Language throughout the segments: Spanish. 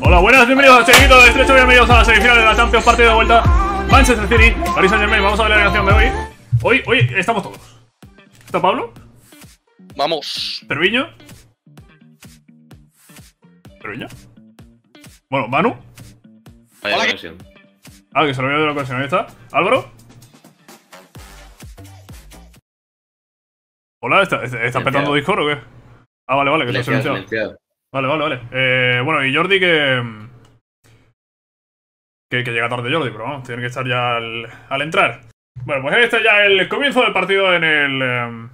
Hola, buenas, bienvenidos a Chiquito este de Estrecho, bienvenidos a la semifinal de la Champions, partido de vuelta Manchester City, Paris Saint Germain, vamos a ver la canción de hoy Hoy, hoy estamos todos ¿Está Pablo? Vamos ¿Terviño? ¿Terviño? Bueno, Manu Ah, que se lo había de la ocasión, ahí está Álvaro Hola, ¿estás está, Discord o qué? Ah, vale, vale, que se ha silenciado Vale, vale, vale. Eh, bueno, y Jordi que, que, llega tarde Jordi, pero vamos, tiene que estar ya al, entrar. Bueno, pues este ya el comienzo del partido en el... Eh,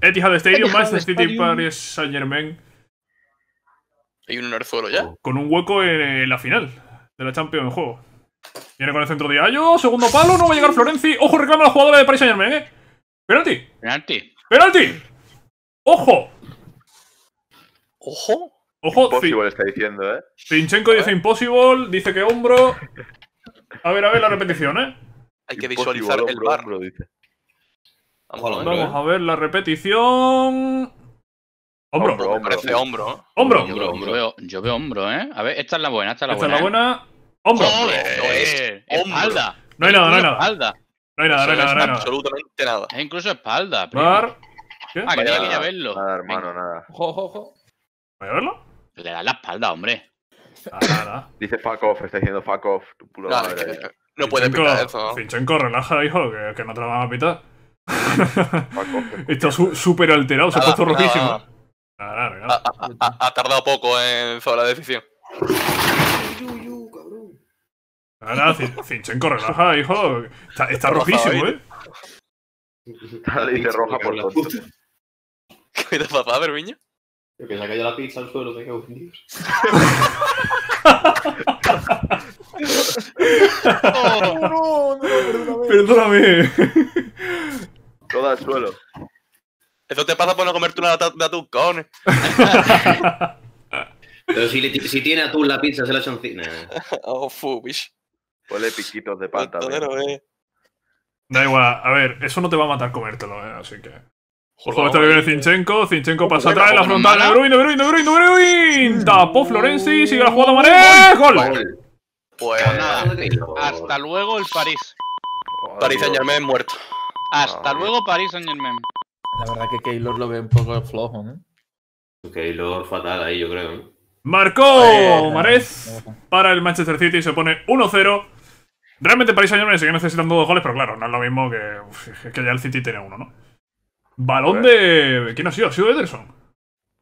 Etihad Stadium, Manchester City, Paris Saint-Germain. Hay un arzuelo ya. Con un hueco en la final de la Champions en juego. Viene con el centro de Ayo, segundo palo, no va a llegar Florenzi. Ojo, reclama a la jugadora de Paris Saint-Germain, ¿eh? Penalti. Penalti. Penalti. Ojo. Ojo. Ojo. Impossible está diciendo, ¿eh? Pinchenko dice Impossible, dice que hombro. A ver, a ver la repetición, ¿eh? Hay que visualizar el bar. Hombro, dice. Vamos, a, ver la repetición. Hombro. hombro parece hombro. Hombro. Yo veo, yo, veo, hombro, ¿eh? A ver, esta es la buena, esta es la buena. Esta es la buena. ¿eh? Hombro. Espalda. No hay nada, no hay nada. Espalda. No hay nada, no hay nada. Absolutamente nada. Es incluso espalda. Bar. ¿Qué? Ah, que tenía que verlo. Nada, hermano, nada. Ojo, ojo, ojo. ¿Voy a verlo? Pues le da la espalda, hombre. Ah, dice fuck está diciendo fuck Tu no, puede pitar eso. Finchenko, relaja, hijo, que, no te la van a pitar. está súper alterado, se ha puesto rojísimo. Ha, tardado poco en sobre la decisión. Cinchenco, relaja, hijo. Está, rojísimo, ¿eh? Está dice roja por tonto. ¿Qué te papá, Bermiño? Yo que se ha caído la pizza al suelo, me cago en Dios. no, perdóname. Todo al suelo. Eso te pasa por no comerte una lata de atún, cojones. Pero si, tiene si tiene atún la pizza, se la cine oh, bicho. Ponle piquitos de pata. Eh. Da igual, a ver, eso no te va a matar comértelo, eh, así que. Por Juega este viene eh. Zinchenko, Zinchenko pasa atrás en la frontal de Bruin, de Bruin, de Bruin, de mm. Tapó Florenzi, sigue la jugada Mané, gol. Pues nada. hasta luego el París. París Saint Germain muerto. Hasta luego París Saint Germain. La verdad que Keylor lo ve un poco flojo, ¿eh? Keylor fatal ahí, yo creo. ¿eh? Marcó Marez para el Manchester City se pone 1-0. Realmente París Saint Germain sigue necesitando dos goles, pero claro, no es lo mismo que, que ya el City tiene uno, ¿no? Balón de. ¿Quién ha sido? Ha sido Ederson.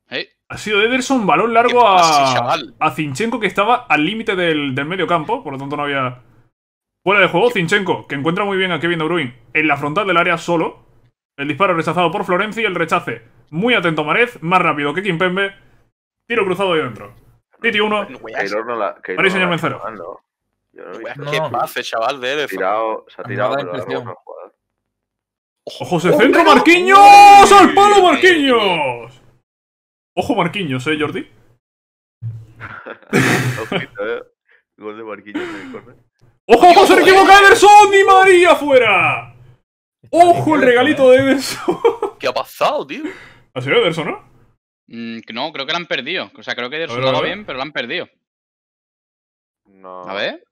¿Eh? Ha sido Ederson, balón largo a, a Zinchenko, que estaba al límite del, del medio campo, por lo tanto no había. Fuera de juego, Zinchenko, que encuentra muy bien a Kevin De Bruyne en la frontal del área solo. El disparo rechazado por Florencia y el rechace. Muy atento Marez, más rápido que Kimpembe. Tiro cruzado de dentro. City 1. París señor Mencero. Qué pase, chaval, de Se ha tirado, ¡Ojos de centro, Marquiños! ¡Al palo, Marquiños! Ojo, Marquiños, ¿eh, Jordi? ¿eh? Gol de Marquiños ojo! ¡Se equivoca eh. Ederson! ¡Ni María fuera! ¡Ojo el regalito eh. de Ederson! ¿Qué ha pasado, tío? ¿Ha sido Ederson, no? Mm, no, creo que lo han perdido. O sea, creo que Ederson lo bien, pero lo han perdido. No. A ver.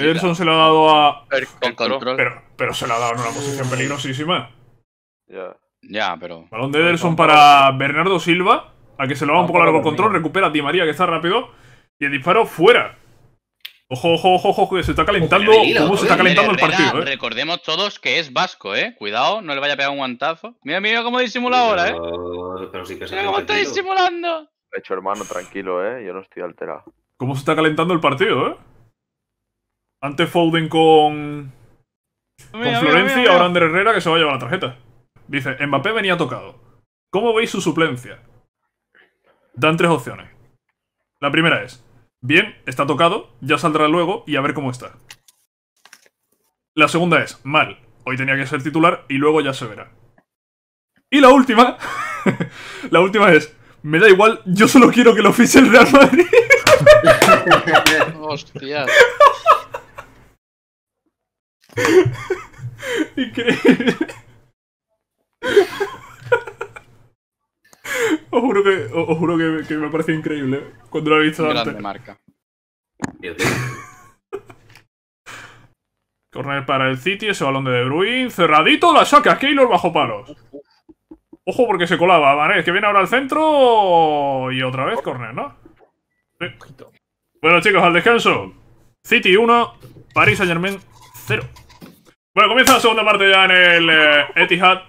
Ederson se lo ha dado a. Pero, se lo ha dado en una posición peligrosísima. Ya. Ya, pero. Balón de Ederson para Bernardo Silva. A que se lo va un poco largo control. Recupera a Di María, que está rápido. Y el disparo fuera. Ojo, ojo, ojo, ojo, que se está calentando. ¿Cómo se está calentando el partido? ¿eh? Recordemos todos que es vasco, ¿eh? Cuidado, no le vaya a pegar un guantazo. Mira, mira cómo disimula ahora, ¿eh? Pero, sí que se mira cómo está disimulando. De hecho, hermano, tranquilo, ¿eh? Yo no estoy alterado. ¿Cómo se está calentando el partido, eh? Antes Foden con. Con ahora Andrés Herrera que se va a llevar la tarjeta. Dice, Mbappé venía tocado. ¿Cómo veis su suplencia? Dan tres opciones. La primera es, bien, está tocado, ya saldrá luego y a ver cómo está. La segunda es, mal, hoy tenía que ser titular y luego ya se verá. Y la última, la última es, me da igual, yo solo quiero que lo fiche el Real Madrid. Hostia. Increíble. Os juro que, juro que, me parece increíble cuando lo he visto la antes. marca. Corner para el City, ese balón de De Bruyne. Cerradito, la saca Keylor bajo palos. Ojo porque se colaba, Es que viene ahora al centro y otra vez corner, ¿no? Bueno chicos, al descanso. City 1, Paris Saint Germain 0. Bueno, comienza la segunda parte ya en el eh, Etihad.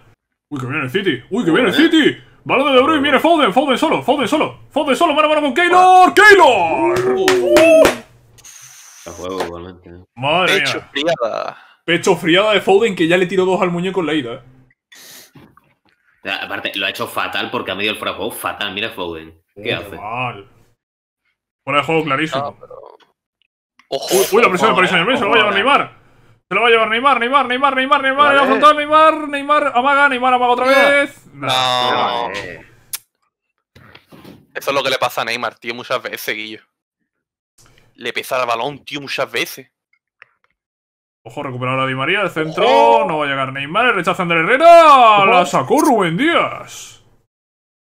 Uy, que viene el City. Uy, que viene el City. Balón de De Bruyne, viene Foden, Foden solo, Foden solo. Foden solo, mano a mano con Keylor. ¡Keylor! Uh, mía! juego igualmente. ¿eh? Madre Pecho friada. Pecho friada de Foden que ya le tiró dos al muñeco en la ida. eh. Aparte, lo ha hecho fatal porque ha medido el fuera juego fatal. Mira Foden. Oh, ¿Qué hace? Mal. Fuera de juego clarísimo. Ojo, uy, la presión de Paris Saint-Germain se lo va a llevar Neymar. Se lo va a llevar Neymar, Neymar, Neymar, Neymar, Neymar, vale. Neymar, Neymar, Neymar, amaga, Neymar amaga otra vez. No. Eso es lo que le pasa a Neymar, tío, muchas veces, Guillo. Le pesa el balón, tío, muchas veces. Ojo, recuperado la Di María, el centro, oh. no va a llegar Neymar, el rechazo Andrés Herrera, la sacó Rubén Díaz.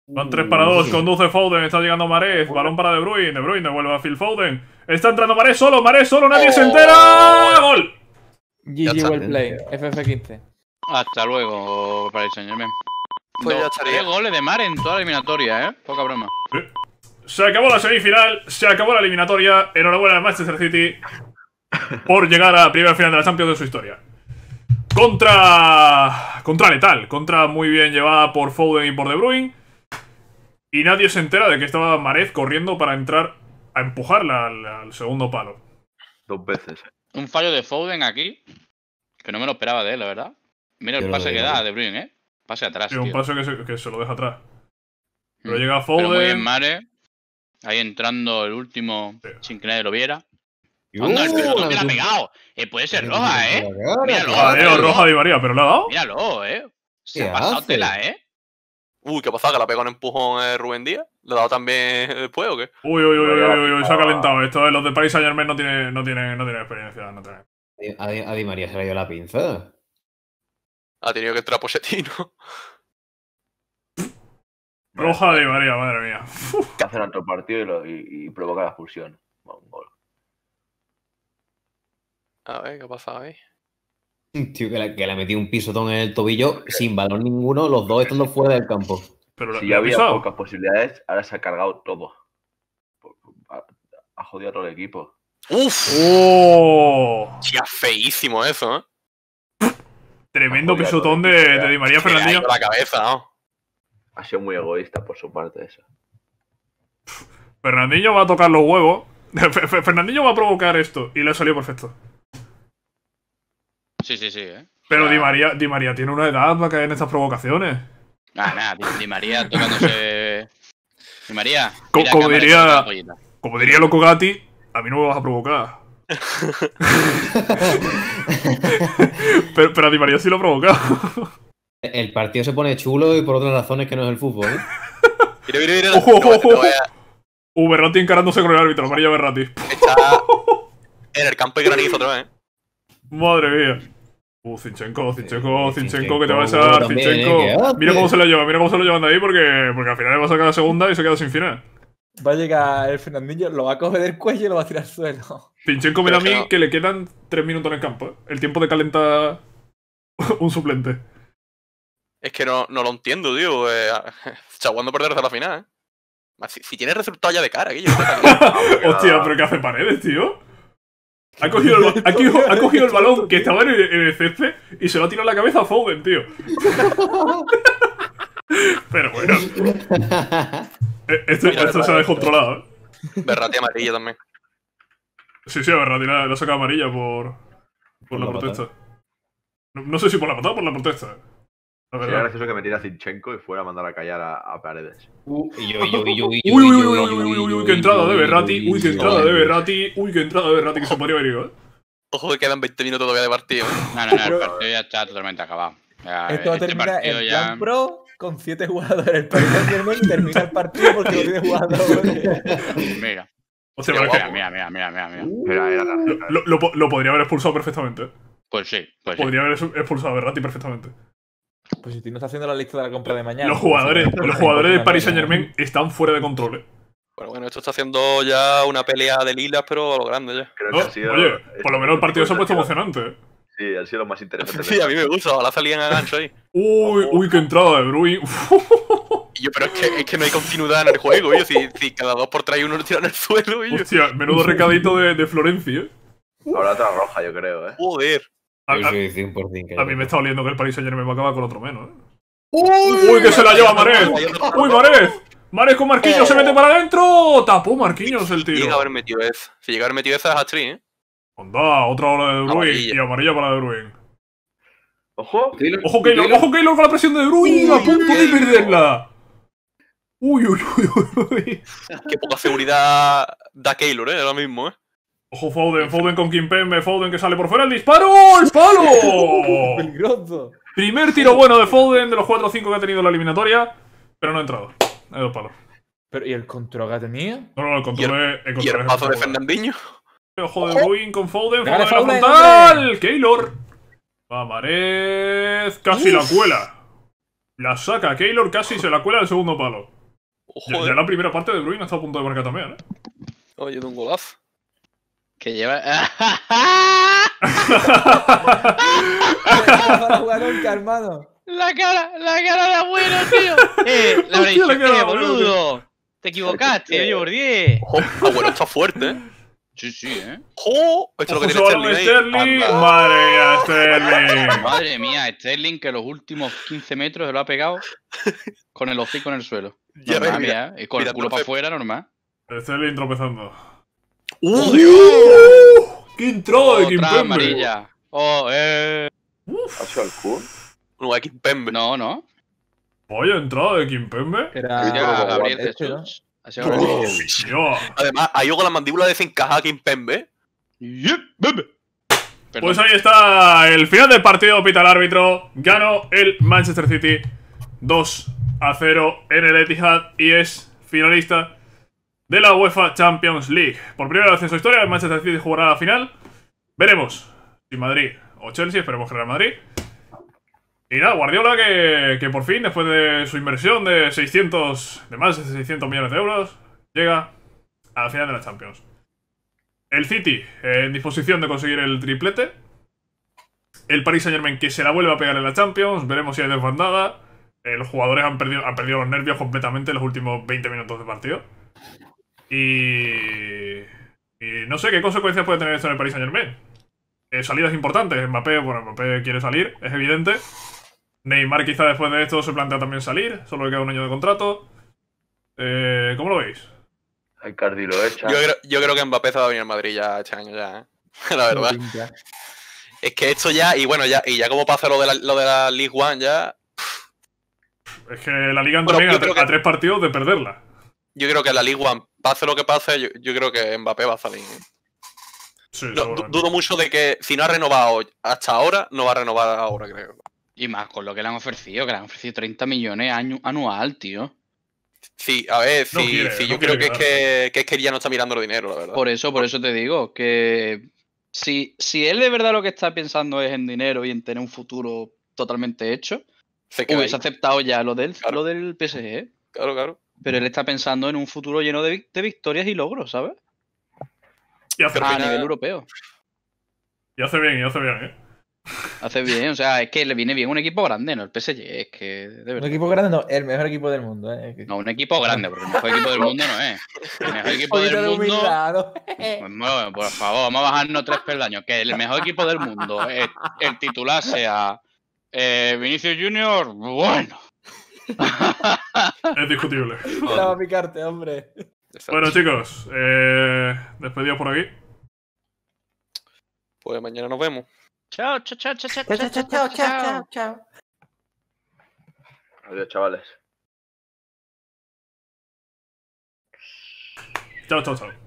Van tres para dos, conduce Foden, está llegando Marez, balón para De Bruyne, De Bruyne vuelve a Phil Foden. Está entrando Marez solo, Marez solo, nadie oh. se entera. ¡Gol! GG Wellplay, FF15. Hasta luego, para el Pues ya estaría. goles de mar en toda la eliminatoria, ¿eh? Poca broma. Se acabó la semifinal, se acabó la eliminatoria. Enhorabuena al Manchester City por llegar a la primera final de la Champions de su historia. Contra. Contra letal, contra muy bien llevada por Foden y por De Bruyne. Y nadie se entera de que estaba Marez corriendo para entrar a empujarla al, segundo palo. Dos veces. eh un fallo de Foden aquí, que no me lo esperaba de él, la verdad. Mira el pase que da De Bruyne, ¿eh? Pase atrás. Sí, un paso que se, lo deja atrás. Pero mm. llega Foden. muy bien, Mare. Ahí entrando el último sin que nadie lo viera. ¡Onda, el pelotón que le ha pegado! Eh, puede ser roja, ¿eh? Míralo. Adiós, ah, roja de pero le ha dado. Míralo, ¿eh? Se ha pasado tela, ¿eh? Uy, ¿qué pasa? ¿Que la pegó un empujón eh, Rubén Díaz? ¿Lo ha dado también eh, después o qué? Uy, uy, uy, uy, uy, uy ha calentado. Esto de los de Paris Saint Germain no tiene, no tiene, no tiene experiencia. No A, Di, María se le ido la pinza. Ha tenido que entrar Pochettino. Roja de Di María, madre mía. Que hacen otro partido y, provoca la expulsión. un gol. A ver, ¿qué pasado ahí? Tío, que le, que metido un pisotón en el tobillo sin valor ninguno, los dos estando fuera del campo. Pero si ya había pocas posibilidades, ahora se ha cargado todo. Ha jodido a todo el equipo. ¡Uf! ¡Oh! feísimo eso, ¿eh? Tremendo pisotón de, Di María Fernandinho. la cabeza, Ha sido muy egoísta por su parte eso. Fernandinho va a tocar los huevos. Fernandinho va a provocar esto y le ha salido perfecto. Sí, sí, sí. ¿eh? Pero Di, María, Di María tiene una edad para caer en estas provocaciones. Ah, nada, Di, María tocándose. Di María. como, diría, como diría Loco Gatti, a mí no me vas a provocar. pero, a Di María sí lo ha provocado. El partido se pone chulo y por otras razones que no es el fútbol. ¿eh? Mira, mira, mira. Berratti encarándose con el árbitro, María Berratti. Está en el campo hay granizo otra vez. ¿eh? Madre mía. Uh, Zinchenko, Zinchenko, Zinchenko, ¿eh? que te va a dar, Zinchenko. mira cómo se lo lleva, mira cómo se lo llevan ahí porque, porque al final le va a sacar la segunda y se queda sin final. Va a llegar el Fernandinho, lo va a coger del cuello y lo va a tirar al suelo. Zinchenko me da a mí que le quedan tres minutos en el campo. ¿eh? El tiempo de calentar un suplente. Es que no, no lo entiendo, tío. Eh, por perder hasta la final, ¿eh? Si, si, tiene resultado ya de cara, que yo. Hostia, pero ¿qué hace paredes, tío? Ha cogido, el, balón que estaba en el, en y se lo ha tirado en la cabeza a Foden, tío. Pero bueno. E-, esto, se ha descontrolado. ¿eh? Berrati amarilla también. Sí, sí, a Berrati la, ha sacado amarilla por, por, la, protesta. No, sé si por la patada o por la protesta. Sería verdad. gracioso que metiera a Zinchenko y fuera a mandar a callar a, Paredes. Uy, uy, uy, uy, uy, qué entrada de Berrati. Uy, qué entrada de Berrati. Uy, qué entrada de Berrati que se podría venir, ¿eh? Ojo que quedan 20 minutos todavía de partido. ¿eh? No, no, no, el partido ya está totalmente acabado. Esto este va a terminar en ya... pro con 7 jugadores. El partido termina el partido porque no tiene jugadores. Mira. mira, mira, mira, mira, mira, mira. mira, lo, podría haber expulsado perfectamente. Pues sí, pues Podría haber expulsado a Berrati perfectamente. Pues si no estás haciendo la lista de la compra de mañana. Los pues, jugadores, de pues, los jugadores pues, Paris Saint Germain están fuera de control. Bueno, eh. bueno, esto está haciendo ya una pelea de lilas, pero a lo grande ya. Creo que oh, ha sido, oye, por lo menos el partido se ha puesto emocionante. Eh. Sí, ha sido lo más interesante. sí, a mí me gusta, ahora salían a gancho ahí. uy, uy, qué entrada de Bruin. yo, pero es que, es que, no hay continuidad en el juego, yo. Si, cada dos por tres uno lo tira en el suelo, Hostia, menudo recadito de, de eh. Ahora otra roja, yo creo, eh. Joder. A, mí me está oliendo que el Paris Saint Germain va a acabar con otro menos. ¿eh? ¡Uy! ¡Uy, que se la lleva Marez! ¡Uy, Marez! ¡Marez con Marquinhos! Eh. ¡Se mete para adentro! ¡Tapó Marquinhos el tiro! Si llega a haber metido F. Si llega a metido es ¿eh? Onda, otra ola de De y amarilla para De Bruyne. Ojo, ojo Keylor, ojo Keylor con la presión de De a punto de perderla. Uy, uy, uy, uy. Qué poca seguridad da Keylor, eh, ahora mismo, eh. Ojo, Foden, Foden con Kimpembe, Foden que sale por fuera, el disparo, el palo. Peligroso. Primer tiro bueno de Foden de los 4 o 5 que ha tenido la eliminatoria, pero no ha entrado. Hay dos palos. ¿y el control que tenía? No, no, el control ¿Y el, ¿y el paso de Fernandinho? Ojo de Bruin con Foden, Foden la frontal. Keylor. Va casi la cuela. La saca Keylor, casi se la cuela el segundo palo. ya, la primera parte de Bruin ha estado a punto de marcar también, ¿eh? Oye, de un golazo. Que lleva. para jugar ja hermano. La cara, la cara de abuelo, tío. Eh, la Hostia, la boludo. Te equivocaste, yo por 10. Abuelo está fuerte, ¿eh? Sí, sí, ¿eh? ¡Jo! lo Sterling. ¡Madre mía, Sterling! Madre mía, Sterling que los últimos 15 metros se lo ha pegado con el hocico en el suelo. ya y eh, con el culo para afuera, normal. Sterling tropezando. ¡Uy! ¡Uh! ¡Uh! ¡Qué entrada de Otra Kimpembe! amarilla. Oh, eh. sido el Kun? No, Kimpembe. No, no. Vaya entrada de Kimpembe. Era Era Gabriel este, Ha oh, Además, con la mandíbula de a Kimpembe. Yep, bebe. Pues ahí está el final del partido, pita el árbitro. Ganó el Manchester City 2 a 0 en el Etihad y es finalista de la UEFA Champions League. Por primera vez en su historia, el Manchester City jugará la final. Veremos si Madrid o Chelsea, esperemos que Real Madrid. Y nada, Guardiola que, por fin, después de su inversión de 600, de más de 600 millones de euros, llega a la final de la Champions. El City en disposición de conseguir el triplete. El Paris Saint Germain que se la vuelve a pegar en la Champions. Veremos si hay desbandada. Eh, los jugadores han perdido, han perdido los nervios completamente en los últimos 20 minutos de partido. Y, no sé qué consecuencias puede tener esto en el Paris Saint Germain. Eh, salidas importantes. Mbappé, bueno, Mbappé quiere salir, es evidente. Neymar quizá después de esto se plantea también salir, solo le queda un año de contrato. Eh, ¿Cómo lo veis? lo Yo creo, yo creo que Mbappé se va a venir a Madrid ya este ¿eh? la verdad. Es que esto ya, y bueno, ya, y ya como pasa lo de la, lo de League One ya. Es que la Liga bueno, también a, tres partidos de perderla. Yo creo que la League One pase lo que pase, yo, creo que Mbappé va a salir. dudo mucho de que si no ha renovado hasta ahora, no va a renovar ahora, creo. Y más con lo que le han ofrecido, que le han ofrecido 30 millones anual, tío. Sí, a ver, sí, yo creo que es que, que ya no está mirando el dinero, la verdad. Por eso, por eso te digo, que si, si él de verdad lo que está pensando es en dinero y en tener un futuro totalmente hecho, hubiese aceptado ya lo del, lo del PSG. ¿eh? Claro, claro. Pero él está pensando en un futuro lleno de, victorias y logros, ¿sabes? a nivel europeo. Y hace bien, y hace bien, ¿eh? Hace bien, o sea, es que le viene bien un equipo grande, ¿no? El PSG, es que Un equipo grande no, el mejor equipo del mundo, ¿eh? No, un equipo grande, porque el mejor equipo del mundo no es. El mejor equipo del mundo. Pues, bueno, por favor, vamos a bajarnos tres peldaños. Que el mejor equipo del mundo, eh, el, titular sea eh, Vinicius Junior, bueno. es discutible. Estaba picarte, hombre. Bueno, chicos, eh, despedidos por aquí. Pues mañana nos vemos. chao, chao, chao, chao, chao, chao, chao, chao. Adiós, chavales. Chao, chao, chao.